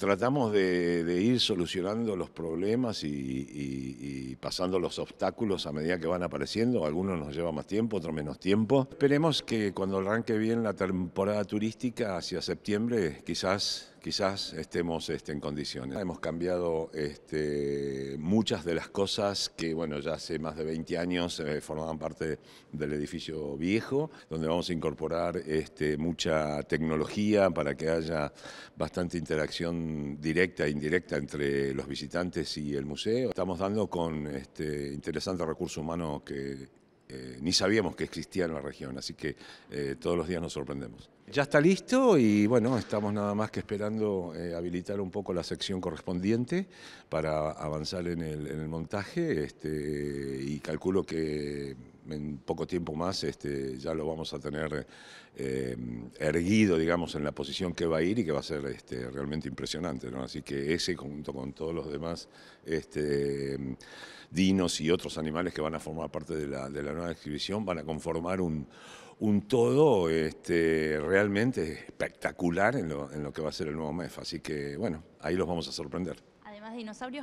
tratamos de, ir solucionando los problemas y, pasando los obstáculos a medida que van apareciendo. Algunos nos lleva más tiempo, otros menos tiempo. Esperemos que cuando arranque bien la temporada turística hacia septiembre, quizás quizás estemos este, en condiciones. Hemos cambiado este, muchas de las cosas que, bueno, ya hace más de 20 años eh, formaban parte del edificio viejo, donde vamos a incorporar este, mucha tecnología para que haya bastante interacción directa e indirecta entre los visitantes y el museo. Estamos dando con este interesante recurso humano que eh, ni sabíamos que existía en la región, así que eh, todos los días nos sorprendemos. Ya está listo y bueno, estamos nada más que esperando eh, habilitar un poco la sección correspondiente para avanzar en el, montaje este, y calculo que en poco tiempo más este, ya lo vamos a tener eh, erguido, digamos, en la posición que va a ir y que va a ser este, realmente impresionante. ¿no? Así que ese, junto con todos los demás este, dinos y otros animales que van a formar parte de la, de la nueva exhibición, van a conformar un, un todo este, realmente espectacular en lo, en lo que va a ser el nuevo MEF. Así que, bueno, ahí los vamos a sorprender.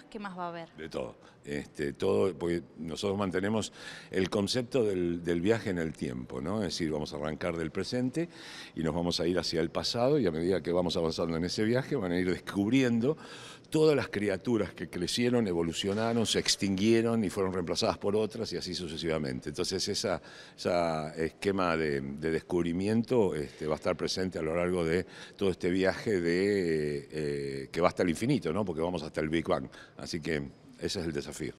¿qué más va a haber? De todo. Este, todo, porque nosotros mantenemos el concepto del, viaje en el tiempo, ¿no? Es decir, vamos a arrancar del presente y nos vamos a ir hacia el pasado y a medida que vamos avanzando en ese viaje van a ir descubriendo todas las criaturas que crecieron, evolucionaron, se extinguieron y fueron reemplazadas por otras y así sucesivamente. Entonces ese esa esquema de, descubrimiento este, va a estar presente a lo largo de todo este viaje de, eh, que va hasta el infinito, ¿no? porque vamos hasta el Así que ese es el desafío.